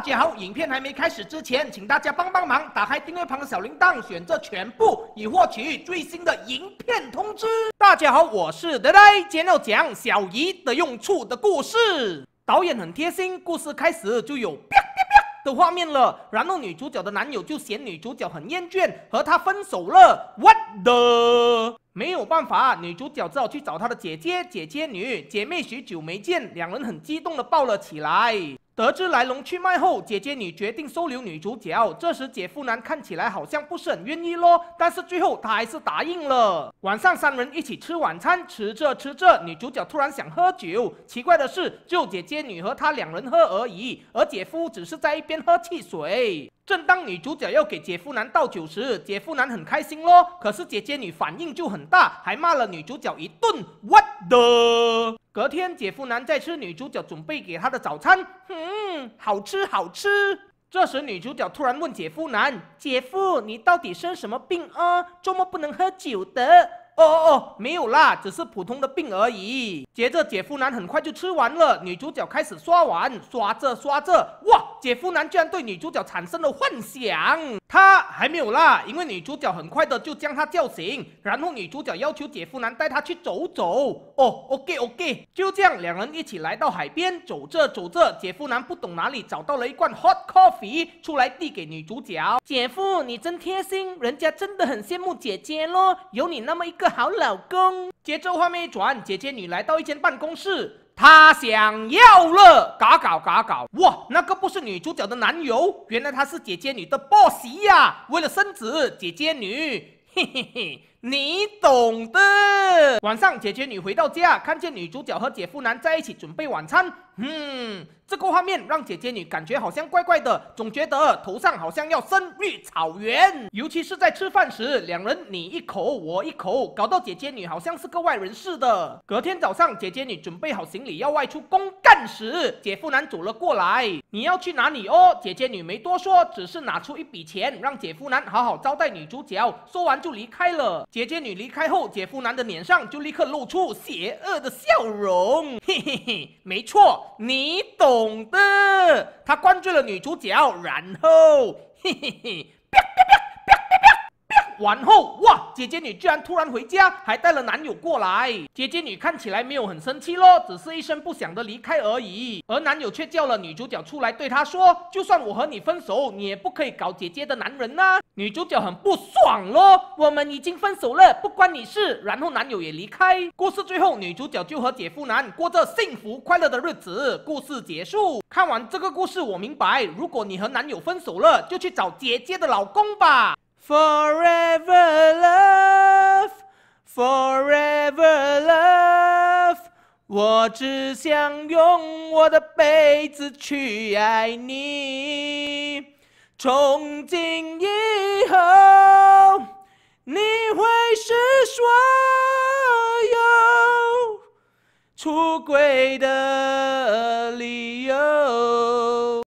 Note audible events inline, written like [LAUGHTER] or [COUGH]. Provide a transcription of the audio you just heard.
大家好，影片还没开始之前，请大家帮帮忙打开订阅旁的小铃铛，选择全部，以获取最新的影片通知。大家好，我是呆呆，今天要讲小姨的用处的故事。导演很贴心，故事开始就有啪啪啪的画面了。然后女主角的男友就嫌女主角很厌倦，和她分手了。What the？没有办法，女主角只好去找她的姐姐，姐姐女姐妹许久没见，两人很激动的抱了起来。得知来龙去脉后，姐姐女决定收留女主角。这时，姐夫男看起来好像不是很愿意咯，但是最后他还是答应了。晚上，三人一起吃晚餐，吃着吃着，女主角突然想喝酒。奇怪的是，就姐姐女和她两人喝而已，而姐夫只是在一边喝汽水。正当女主角要给姐夫男倒酒时，姐夫男很开心咯。可是姐姐女反应就很大，还骂了女主角一顿。What the？隔天，姐夫男在吃女主角准备给他的早餐，嗯，好吃好吃。这时，女主角突然问姐夫男：“姐夫，你到底生什么病啊？周末不能喝酒的。”哦哦哦，没有啦，只是普通的病而已。接着，姐夫男很快就吃完了，女主角开始刷碗，刷着刷着，哇！姐夫男居然对女主角产生了幻想，他还没有啦，因为女主角很快的就将他叫醒，然后女主角要求姐夫男带她去走走。哦，OK OK，就这样，两人一起来到海边，走着走着，姐夫男不懂哪里找到了一罐 hot coffee，出来递给女主角。姐夫，你真贴心，人家真的很羡慕姐姐咯，有你那么一个好老公。接着画面一转，姐姐女来到一间办公室。他想要了，嘎搞嘎搞哇！那个不是女主角的男友，原来他是姐姐女的 boss 呀！为了生子，姐姐女，嘿嘿嘿。你懂的。晚上，姐姐女回到家，看见女主角和姐夫男在一起准备晚餐。嗯，这个画面让姐姐女感觉好像怪怪的，总觉得头上好像要生绿草原。尤其是在吃饭时，两人你一口我一口，搞到姐姐女好像是个外人似的。隔天早上，姐姐女准备好行李要外出公干时，姐夫男走了过来：“你要去哪里哦？”姐姐女没多说，只是拿出一笔钱让姐夫男好好招待女主角，说完就离开了。姐姐女离开后，姐夫男的脸上就立刻露出邪恶的笑容。[LAUGHS] 嘿嘿嘿，没错，你懂的。他灌醉了女主角，然后嘿嘿 [LAUGHS] 嘿。完后，哇！姐姐女居然突然回家，还带了男友过来。姐姐女看起来没有很生气咯，只是一声不响的离开而已。而男友却叫了女主角出来，对她说：“就算我和你分手，你也不可以搞姐姐的男人呐。”女主角很不爽咯，我们已经分手了，不关你事。然后男友也离开。故事最后，女主角就和姐夫男过着幸福快乐的日子。故事结束。看完这个故事，我明白，如果你和男友分手了，就去找姐姐的老公吧。Forever love, forever love。我只想用我的辈子去爱你。从今以后，你会是所有出轨的理由。